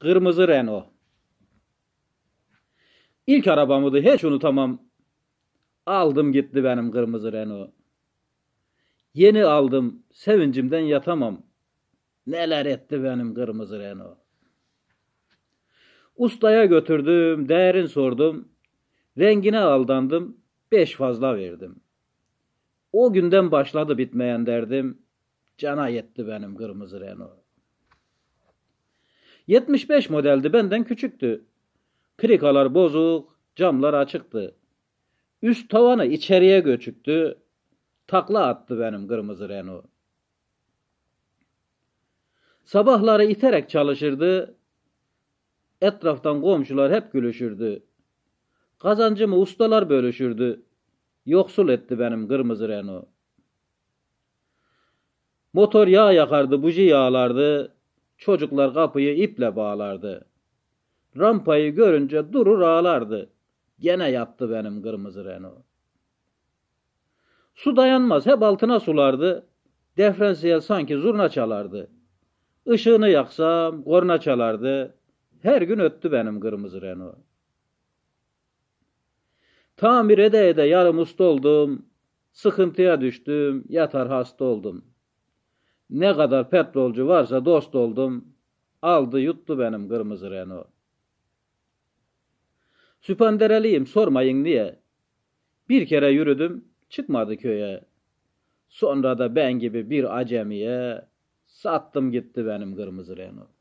Kırmızı Renault. İlk arabamdı hiç unutamam. Aldım gitti benim kırmızı Renault. Yeni aldım sevincimden yatamam. Neler etti benim kırmızı Renault. Ustaya götürdüm, değerin sordum. Rengine aldandım, beş fazla verdim. O günden başladı bitmeyen derdim. Cana yetti benim kırmızı Renault. 75 modeldi benden küçüktü. Krikalar bozuk, camlar açıktı. Üst tavanı içeriye göçüktü. Takla attı benim kırmızı Renault. Sabahları iterek çalışırdı. Etraftan komşular hep gülüşürdü. Kazancımı ustalar bölüşürdü. Yoksul etti benim kırmızı Renault. Motor yağ yakardı, buji yağlardı. Çocuklar kapıyı iple bağlardı. Rampayı görünce durur ağlardı. Gene yattı benim kırmızı Renault. Su dayanmaz hep altına sulardı. Defrensiyel sanki zurna çalardı. Işığını yaksam korna çalardı. Her gün öttü benim kırmızı Renault. Tamir ede ede yarım usta oldum. Sıkıntıya düştüm, yatar hasta oldum. Ne kadar petrolcu varsa dost oldum. Aldı yuttu benim kırmızı Renault. Süpandereliyim sormayın niye. Bir kere yürüdüm çıkmadı köye. Sonra da ben gibi bir acemiye sattım gitti benim kırmızı Renault.